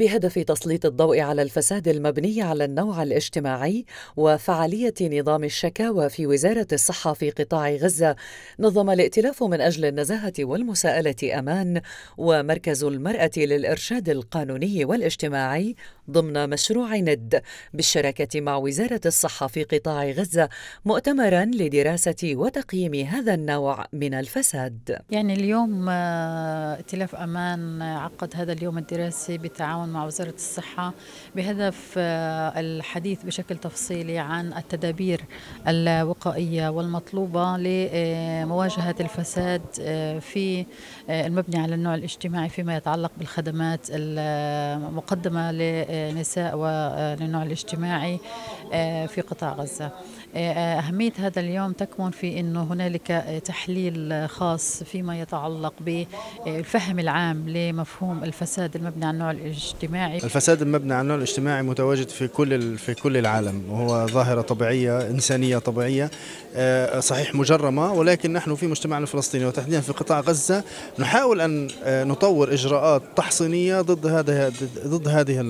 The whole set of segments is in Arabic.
بهدف تسليط الضوء على الفساد المبني على النوع الاجتماعي وفعالية نظام الشكاوى في وزارة الصحة في قطاع غزة نظم الائتلاف من أجل النزاهة والمساءلة أمان ومركز المرأة للإرشاد القانوني والاجتماعي ضمن مشروع ند بالشراكة مع وزارة الصحة في قطاع غزة مؤتمرا لدراسة وتقييم هذا النوع من الفساد يعني اليوم آه، ائتلاف أمان عقد هذا اليوم الدراسي بتعاون مع وزارة الصحة بهدف آه، الحديث بشكل تفصيلي عن التدابير الوقائية والمطلوبة لمواجهة الفساد آه، في آه، المبني على النوع الاجتماعي فيما يتعلق بالخدمات المقدمة لنساء وللنوع الاجتماعي في قطاع غزة أهمية هذا اليوم تكمن في أنه هنالك تحليل خاص فيما يتعلق بالفهم العام لمفهوم الفساد المبني على النوع الاجتماعي الفساد المبني على النوع الاجتماعي متواجد في كل في كل العالم وهو ظاهرة طبيعية إنسانية طبيعية آه، صحيح مجرمة ولكن نحن في مجتمعنا الفلسطيني وتحديدا في قطاع غزة نحاول أن آه، نطور إجراءات تحصينية ضد هذا ضد هذه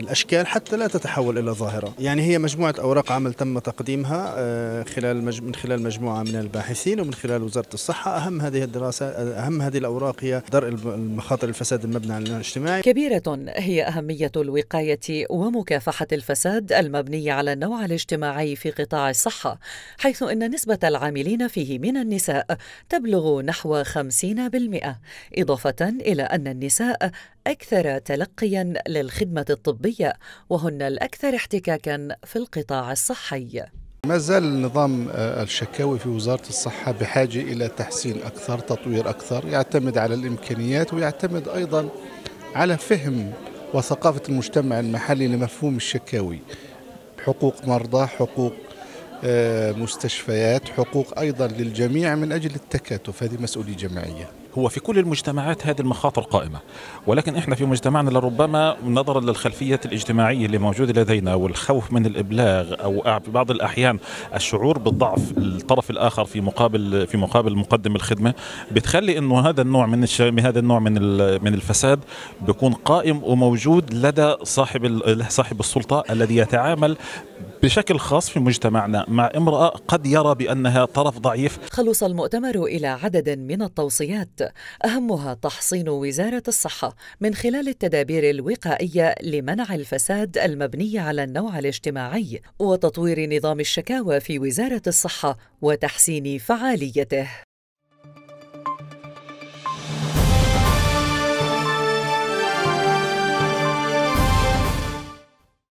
الأشكال حتى لا تتحول إلى ظاهرة يعني هي مجموعة أوراق عمل تمت تقديمها آه، خلال من خلال مجموعه من الباحثين ومن خلال وزاره الصحه اهم هذه الدراسه اهم هذه الاوراق هي درء مخاطر الفساد المبني على الاجتماعي كبيره هي اهميه الوقايه ومكافحه الفساد المبني على النوع الاجتماعي في قطاع الصحه حيث ان نسبه العاملين فيه من النساء تبلغ نحو 50% اضافه الى ان النساء أكثر تلقياً للخدمة الطبية وهن الأكثر احتكاكاً في القطاع الصحي ما زال نظام آه، الشكاوي في وزارة الصحة بحاجة إلى تحسين أكثر تطوير أكثر يعتمد على الإمكانيات ويعتمد أيضا على فهم وثقافة المجتمع المحلي لمفهوم الشكاوي حقوق مرضى حقوق آه، مستشفيات حقوق أيضا للجميع من أجل التكاتف هذه مسؤولية جماعية هو في كل المجتمعات هذه المخاطر قائمة ولكن إحنا في مجتمعنا لربما نظرا للخلفية الاجتماعية اللي موجودة لدينا والخوف من الإبلاغ أو في بعض الأحيان الشعور بالضعف الطرف الآخر في مقابل في مقابل مقدم الخدمة بتخلي إنه هذا النوع من هذا النوع من من الفساد بيكون قائم وموجود لدى صاحب صاحب السلطة الذي يتعامل بشكل خاص في مجتمعنا مع امرأة قد يرى بأنها طرف ضعيف خلص المؤتمر إلى عدد من التوصيات أهمها تحصين وزارة الصحة من خلال التدابير الوقائية لمنع الفساد المبني على النوع الاجتماعي وتطوير نظام الشكاوى في وزارة الصحة وتحسين فعاليته